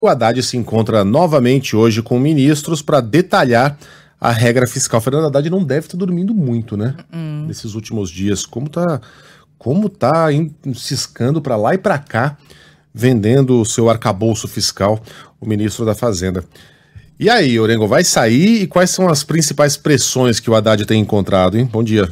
O Haddad se encontra novamente hoje com ministros para detalhar a regra fiscal. Fernando Haddad não deve estar dormindo muito, né? Hum. Nesses últimos dias. Como tá, como tá ciscando para lá e para cá, vendendo o seu arcabouço fiscal, o ministro da Fazenda. E aí, Orengo, vai sair e quais são as principais pressões que o Haddad tem encontrado, hein? Bom dia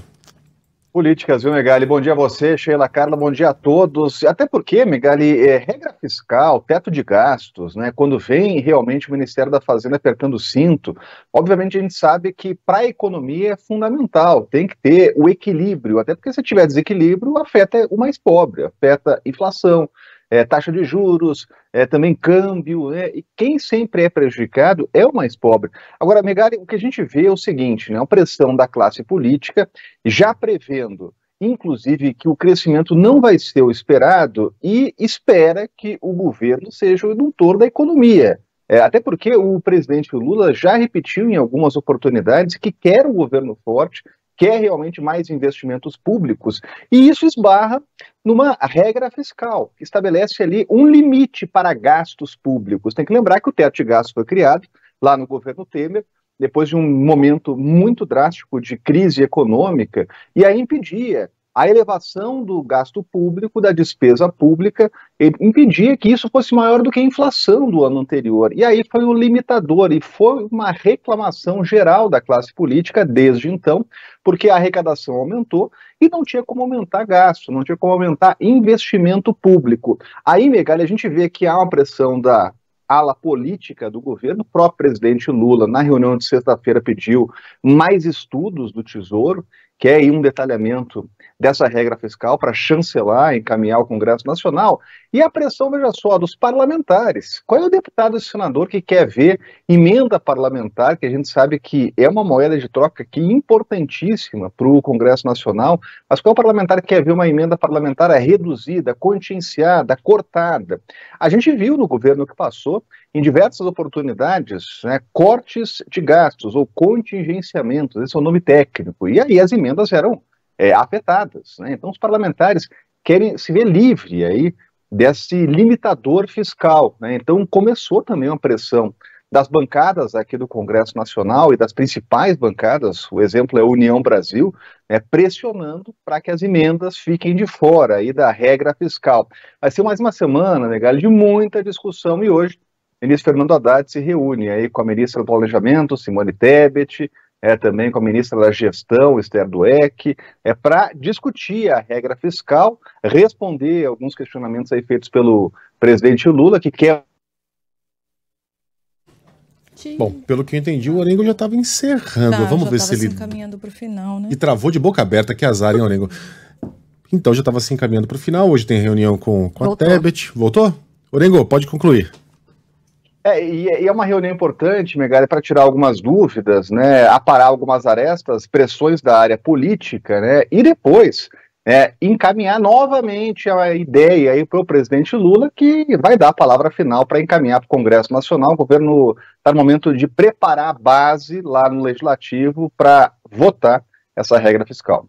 políticas, viu, Megali? Bom dia a você, Sheila Carla, bom dia a todos. Até porque, Megali, é, regra fiscal, teto de gastos, né? Quando vem realmente o Ministério da Fazenda apertando o cinto, obviamente a gente sabe que para a economia é fundamental, tem que ter o equilíbrio, até porque se tiver desequilíbrio, afeta o mais pobre, afeta inflação, é, taxa de juros, é, também câmbio, né? e quem sempre é prejudicado é o mais pobre. Agora, Megali, o que a gente vê é o seguinte, né? a pressão da classe política já prevendo, inclusive, que o crescimento não vai ser o esperado e espera que o governo seja o indutor da economia. É, até porque o presidente Lula já repetiu em algumas oportunidades que quer um governo forte, quer realmente mais investimentos públicos, e isso esbarra numa regra fiscal, que estabelece ali um limite para gastos públicos. Tem que lembrar que o teto de gastos foi criado lá no governo Temer, depois de um momento muito drástico de crise econômica, e aí impedia a elevação do gasto público, da despesa pública, impedia que isso fosse maior do que a inflação do ano anterior. E aí foi um limitador, e foi uma reclamação geral da classe política desde então, porque a arrecadação aumentou e não tinha como aumentar gasto, não tinha como aumentar investimento público. Aí, Megali, a gente vê que há uma pressão da ala política do governo. O próprio presidente Lula, na reunião de sexta-feira, pediu mais estudos do Tesouro, que é um detalhamento dessa regra fiscal para chancelar, encaminhar ao Congresso Nacional. E a pressão, veja só, dos parlamentares. Qual é o deputado e senador que quer ver emenda parlamentar, que a gente sabe que é uma moeda de troca que é importantíssima para o Congresso Nacional, mas qual parlamentar que quer ver uma emenda parlamentar reduzida, contingenciada, cortada? A gente viu no governo que passou, em diversas oportunidades, né, cortes de gastos ou contingenciamentos, esse é o nome técnico. E aí as emendas eram é, afetadas. Né? Então, os parlamentares querem se ver livre aí desse limitador fiscal. Né? Então, começou também uma pressão das bancadas aqui do Congresso Nacional e das principais bancadas, o exemplo é a União Brasil, né, pressionando para que as emendas fiquem de fora aí da regra fiscal. Vai ser mais uma semana, legal, né, de muita discussão e hoje o ministro Fernando Haddad se reúne aí com a ministra do Planejamento, Simone Tebet, é, também com a ministra da Gestão, Esther Dueck, é, para discutir a regra fiscal, responder alguns questionamentos aí feitos pelo presidente Lula, que quer. Sim. Bom, pelo que eu entendi, o Orengo já estava encerrando. Tá, Vamos ver se ele. encaminhando para o final, né? E travou de boca aberta, que azar, hein, Orengo? Então já estava se encaminhando para o final. Hoje tem reunião com, com a Tebet. Voltou? Orengo, pode concluir. É, é, e, é uma reunião importante, Megali, para tirar algumas dúvidas, né, aparar algumas arestas, pressões da área política, né, e depois é, encaminhar novamente a ideia aí para o presidente Lula, que vai dar a palavra final para encaminhar para o Congresso Nacional. O governo está no momento de preparar a base lá no Legislativo para votar essa regra fiscal.